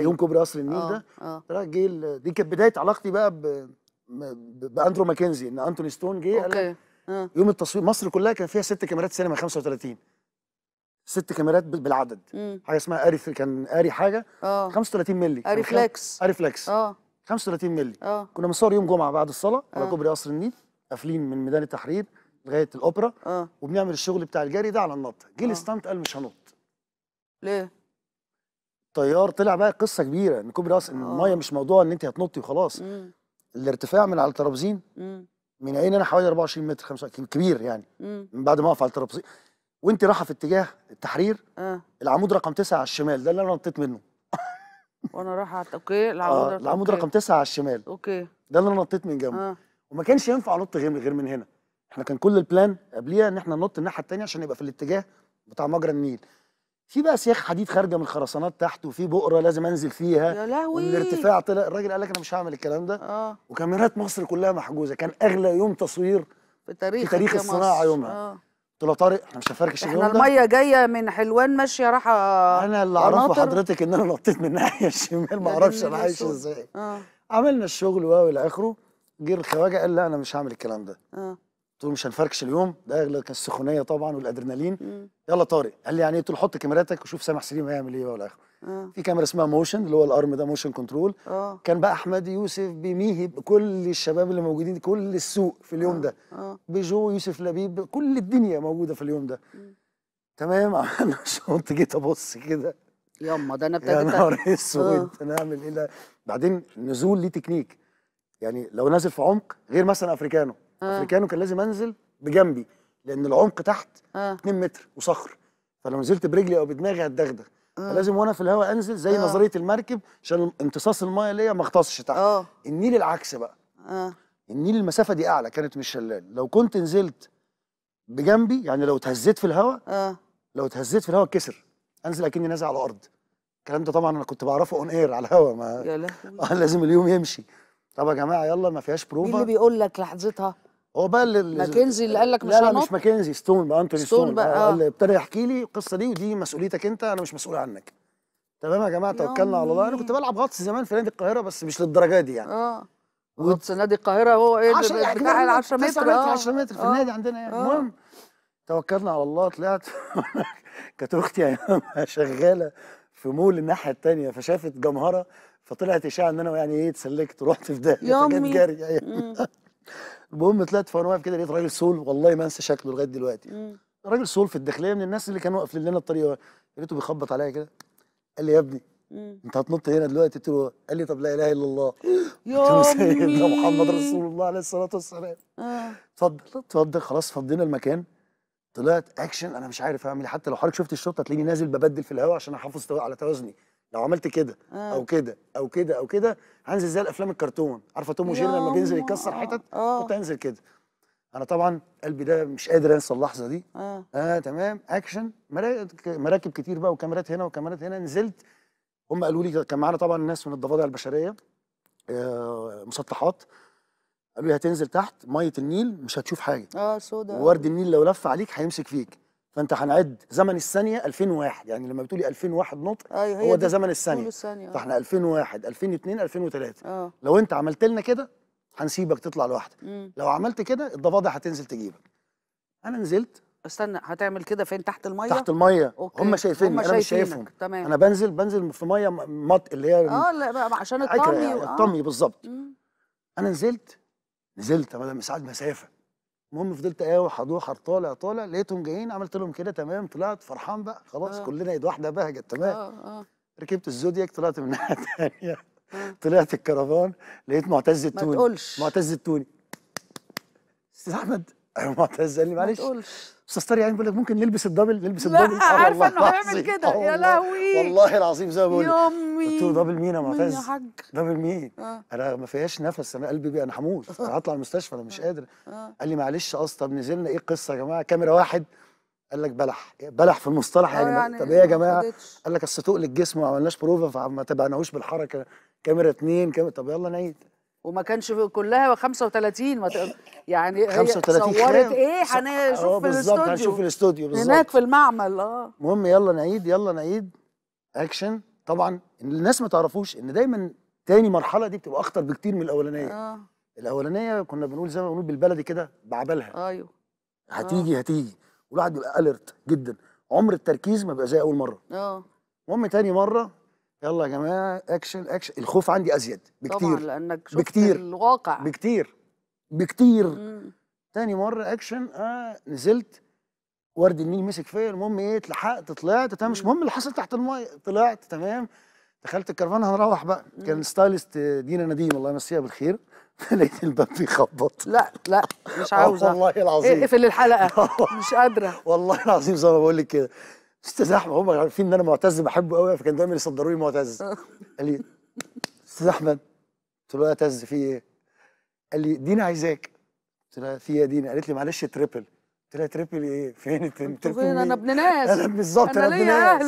يوم أيوة. كوبري قصر النيل آه، ده راح آه. جه دي كانت بدايه علاقتي بقى ب... باندرو ماكنزي ان انتوني ستون جه اوكي آه. يوم التصوير مصر كلها كان فيها ست كاميرات سينما 35 ست كاميرات بالعدد مم. حاجه اسمها اري كان اري حاجه اه 35 مللي اري فليكس اري فليكس اه 35 مللي اه كنا بنصور يوم جمعه بعد الصلاه على آه. كوبري قصر النيل قافلين من ميدان التحرير لغايه الاوبرا اه وبنعمل الشغل بتاع الجري ده على النط جه الاستانت قال مش هنط ليه طيار طلع بقى قصه كبيره ان كوبري اصلا الميه آه. مش موضوع ان انت هتنطي وخلاص مم. الارتفاع من على الترابزين من عين انا حوالي 24 متر 25 كبير يعني مم. من بعد ما اقف على الترابزين وانت رايحه في اتجاه التحرير آه. العمود رقم 9 على الشمال ده اللي انا نطيت منه وانا رايحه اوكي العمود آه. العمود رقم 9 على الشمال اوكي ده اللي انا نطيت من جنبه آه. وما كانش ينفع انط غير من هنا احنا كان كل البلان قبليها ان احنا ننط الناحيه الثانيه عشان يبقى في الاتجاه بتاع مجرى النيل في بقى سياخ حديد خارجه من الخرسانات تحت وفي بؤره لازم انزل فيها يا لهوي والارتفاع طلع الراجل قال لك انا مش هعمل الكلام ده آه. وكاميرات مصر كلها محجوزه كان اغلى يوم تصوير في تاريخ في تاريخ الصناعه يومها آه. قلت له طارق احنا مش هنفركش اليوم ده احنا الميه جايه من حلوان ماشيه رايحه انا اللي اعرفه حضرتك ان انا نطيت من الناحيه الشمال ما اعرفش انا عايش ازاي آه. عملنا الشغل الى اخره جه الخواجه قال لا انا مش هعمل الكلام ده آه. قلت له مش هنفركش اليوم ده كان السخونيه طبعا والادرينالين مم. يلا طارق قال لي يعني ايه حط كاميراتك وشوف سامح سليم هيعمل ايه ولا اخره آه. في كاميرا اسمها موشن اللي هو الارم ده موشن كنترول أوه. كان بقى احمد يوسف بميهي بكل الشباب اللي موجودين كل السوق في اليوم آه. ده أوه. بجو يوسف لبيب كل الدنيا موجوده في اليوم ده مم. تمام عملنا شوط جيت ابص كده يما ده انا ابتديت يا نهار اسود آه. انا ايه بعدين نزول ليه تكنيك يعني لو نازل في عمق غير مثلا افريكانو آه. افريكانو كان لازم انزل بجنبي لان العمق تحت آه. 2 متر وصخر فلو نزلت برجلي او بدماغي هتدغدغ آه. فلازم وانا في الهواء انزل زي آه. نظريه المركب عشان امتصاص المايه ليا ما اغطسش تحت آه. النيل العكس بقى آه. النيل المسافه دي اعلى كانت من الشلال لو كنت نزلت بجنبي يعني لو اتهزيت في الهواء آه. لو اتهزيت في الهواء اتكسر انزل اكني نازل على الارض الكلام ده طبعا انا كنت بعرفه اون اير على الهواء ما يا لازم اليوم يمشي طب يا جماعه يلا ما فيهاش بروفا مين اللي بيقول لك لحظتها هو بقى اللي ماكنزي اللي قال لك مش لا, لا مش ماكنزي ستون بقى انتوني ستون, ستون بقى آه. اللي ابتدى يحكي لي القصه دي ودي مسؤوليتك انت انا مش مسؤول عنك تمام يا جماعه توكلنا على الله انا كنت بلعب غطس زمان في نادي القاهره بس مش للدرجه دي يعني اه غطس نادي القاهره هو ايه يعني بتاع ال 10 متر اه 10 متر في آه. النادي عندنا يعني آه. المهم توكلنا على الله طلعت كانت اختي شغاله في مول الناحيه الثانيه فشافت جمهره فطلعت اشاعه ان انا يعني ايه اتسلكت ورحت في ده فجت جري المهم طلعت فانا واقف كده لقيت راجل سول والله ما انسى شكله لغايه دلوقتي راجل سول في الداخليه من الناس اللي كانوا واقف لنا الطريق لقيته بيخبط عليا كده قال لي يا ابني انت هتنط هنا دلوقتي قلت له قال لي طب لا اله الا الله يا سيدنا محمد رسول الله عليه الصلاه والسلام آه. اتفضل آه. اتفضل خلاص فضينا المكان طلعت اكشن انا مش عارف اعمل إيه. حتى لو حضرتك شفت الشرطه هتلاقيني نازل ببدل في الهواء عشان احافظ على توازني لو عملت كده آه. او كده او كده او كده هنزل زي الافلام الكرتون عارفه توم وجيري لما بينزل يكسر حتت آه. كنت هنزل كده انا طبعا قلبي ده مش قادر انسى اللحظه دي اه, آه تمام اكشن مراكب كتير بقى وكاميرات هنا وكاميرات هنا نزلت هم قالوا لي كان معانا طبعا ناس من الضفادع البشريه آه مسطحات قالوا لي هتنزل تحت ميه النيل مش هتشوف حاجه اه سودا وورد النيل لو لف عليك هيمسك فيك فانت هنعد زمن الثانيه 2001 يعني لما بتقولي 2001 نطق أيوة هو ده زمن الثانيه آه. فاحنا 2001 2002 2003 أوه. لو انت عملت لنا كده هنسيبك تطلع لوحدك لو عملت كده الضفادع هتنزل تجيبك انا نزلت استنى هتعمل كده فين تحت الميه تحت الميه أوكي. هم شايفيني انا مش شايفهم تمام. انا بنزل بنزل في ميه مط اللي هي اه لا عشان الطمي يعني آه. الطمي بالظبط انا نزلت نزلت انا مساعد مسافه المهم فضلت اقاوح اضوح طالع طالع لقيتهم جايين عملت لهم كده تمام طلعت فرحان بقى خلاص آه. كلنا ايد واحده بهجت تمام آه آه. ركبت الزودياك طلعت من ناحيه ثانيه آه. طلعت الكرفان لقيت معتز التوني ما تقولش معتز التوني استاذ احمد أيوة، معتز قال لي معلش ما تقولش استاذ طارق يعني بيقول لك ممكن نلبس الدبل نلبس الدبل لا آه، عارفه انه هيعمل كده آه، يا لهوي والله العظيم زي ما بقول مين قلت له دبل مين يا معتز يا حاج دبل مين آه. انا ما فيهاش نفس انا قلبي بقى انا هموت آه. انا هطلع المستشفى انا مش آه. قادر آه. قال لي معلش يا طب نزلنا ايه القصه يا جماعه كاميرا واحد قال لك بلح بلح في المصطلح آه، يعني, يعني طب ايه يا جماعه قال لك اصل تقل الجسم وما عملناش بروفا فما تبعناهوش بالحركه كاميرا اثنين كاميرا طب يلا نعيد وما كانش كلها 35 ما يعني 35 صورت خلال. ايه هنشوف في الاستوديو بالظبط هنشوف الاستوديو بالظبط هناك في المعمل اه المهم يلا نعيد يلا نعيد اكشن طبعا الناس ما تعرفوش ان دايما تاني مرحله دي بتبقى اخطر بكتير من الاولانيه آه. الاولانيه كنا بنقول زي ما بنقول بالبلدي كده بعبلها ايوه هتيجي آه. هتيجي والواحد بيبقى اليرت جدا عمر التركيز ما بيبقى زي اول مره اه المهم تاني مره يلا يا جماعه اكشن اكشن الخوف عندي ازيد بكتير طبعا لانك شفت بكتير الواقع بكتير بكتير مم. تاني مره اكشن آه نزلت ورد النيل مسك فيا المهم ايه اتلحقت طلعت تمام مش مهم اللي حصل تحت المايه طلعت تمام دخلت الكرفان هنروح بقى كان ستايلست دينا نديم الله يمسيها بالخير لقيت الباب بيخبط لا لا مش آه، عاوزه والله العظيم اقفل الحلقه مش قادره والله العظيم زي ما بقول لك كده استاذ احمد هم عارفين ان انا معتز بحبه قوي فكان دايما يصدروا لي معتز آه. قال لي استاذ احمد قلت له يا تز في ايه؟ قال لي دينا عايزاك قلت لها في ايه يا دينا؟ قالت لي معلش تريبل قلت لها تريبل ايه؟ فين التريبل ايه؟ انا ابن ناس انا بالظبط انا ابن ناس